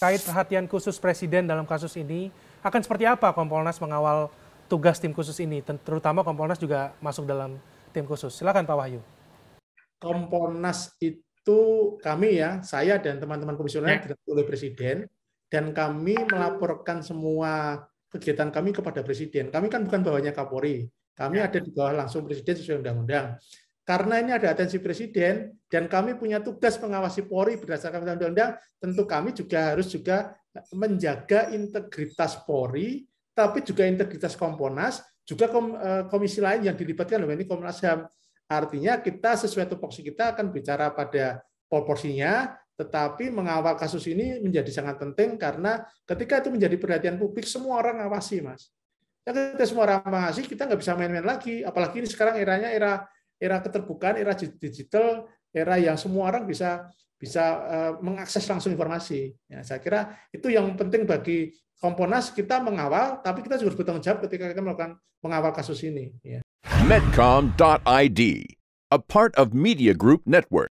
terkait perhatian khusus Presiden dalam kasus ini. Akan seperti apa Kompolnas mengawal tugas tim khusus ini? Terutama Kompolnas juga masuk dalam tim khusus. Silakan Pak Wahyu. Kompolnas itu kami ya, saya dan teman-teman komisioner ya. oleh Presiden, dan kami melaporkan semua kegiatan kami kepada Presiden. Kami kan bukan bawahnya Kapolri, kami ya. ada di bawah langsung Presiden sesuai undang-undang. Karena ini ada atensi presiden dan kami punya tugas mengawasi Polri berdasarkan undang-undang, tentu kami juga harus juga menjaga integritas Polri, tapi juga integritas Komponas, juga eh, komisi lain yang dilibatkan dalam ini Komnas HAM. Artinya kita sesuai tupoksi kita akan bicara pada proporsinya, tetapi mengawal kasus ini menjadi sangat penting karena ketika itu menjadi perhatian publik, semua orang ngawasi, Mas. Ya, kita semua orang mengawasi, kita nggak bisa main-main lagi. Apalagi ini sekarang eranya era era keterbukaan, era digital, era yang semua orang bisa bisa eh, mengakses langsung informasi. Ya, saya kira itu yang penting bagi Komponas kita mengawal, tapi kita juga bertanggung jawab ketika kita melakukan mengawal kasus ini. Ya. Medcom.id, a part of Media Group Network.